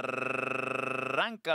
Arr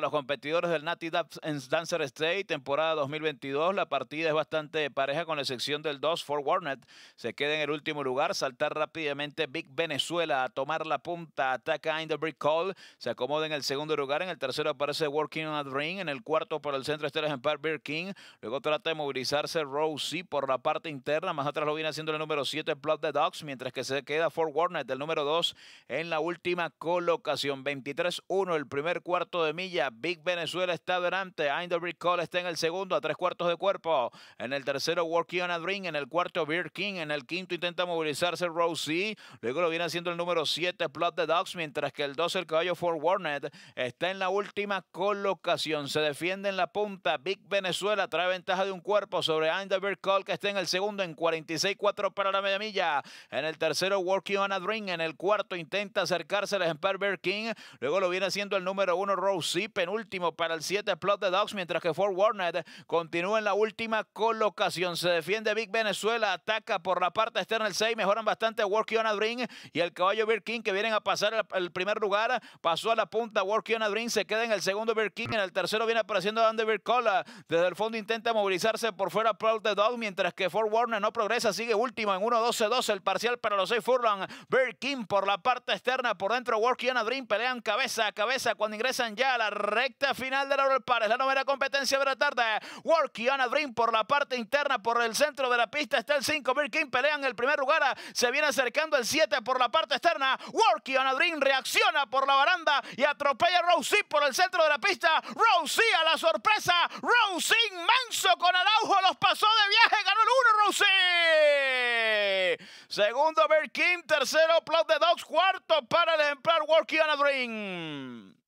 los competidores del Nati Dancer State, temporada 2022. La partida es bastante pareja con la excepción del 2, Fort Warnet. Se queda en el último lugar, saltar rápidamente Big Venezuela a tomar la punta, ataca In the Brick Call, se acomoda en el segundo lugar, en el tercero aparece Working on a Dream, en el cuarto por el centro estrellas Empire Beer King, luego trata de movilizarse Rosey por la parte interna, más atrás lo viene haciendo el número 7, Blood the Dogs, mientras que se queda Fort Warner el número 2, en la última colocación, 23-1, el primer cuarto de Big Venezuela está delante. Ainderbrick Cole está en el segundo a tres cuartos de cuerpo. En el tercero, Working on a Dream. En el cuarto, Beer King. En el quinto, intenta movilizarse Rosie. Luego lo viene haciendo el número 7, Plot the Dogs. Mientras que el 12, el caballo For Warnet, está en la última colocación. Se defiende en la punta. Big Venezuela trae ventaja de un cuerpo sobre Ainda Call que está en el segundo en 46-4 para la media milla. En el tercero, Working on a Dream. En el cuarto, intenta acercarse al ejemplar Beer King. Luego lo viene haciendo el número 1, Rosie sí penúltimo para el 7 Plot the Dogs, mientras que Fort Warner continúa en la última colocación. Se defiende Big Venezuela, ataca por la parte externa el 6, mejoran bastante Work on a Dream y el caballo Birkin que vienen a pasar el primer lugar, pasó a la punta Work on a Dream, se queda en el segundo Birkin, en el tercero viene apareciendo donde Cola, desde el fondo intenta movilizarse por fuera Plot the Dogs, mientras que Fort Warner no progresa, sigue último en 1-12-12 el parcial para los 6 Furlong, Birkin por la parte externa, por dentro Work on a Dream, pelean cabeza a cabeza cuando ingresan ya la recta final de la Park. Es la novena competencia de la tarde. Worky on Dream por la parte interna, por el centro de la pista. Está el 5. Birkin pelea en el primer lugar. Se viene acercando el 7 por la parte externa. Worky on Dream reacciona por la baranda y atropella a Rousey por el centro de la pista. Rousey a la sorpresa. Rosie, inmenso con Araujo. Los pasó de viaje. Ganó el 1 Rosie. Segundo Birkin. Tercero Plot de Dogs. Cuarto para el ejemplar Worky on a Dream.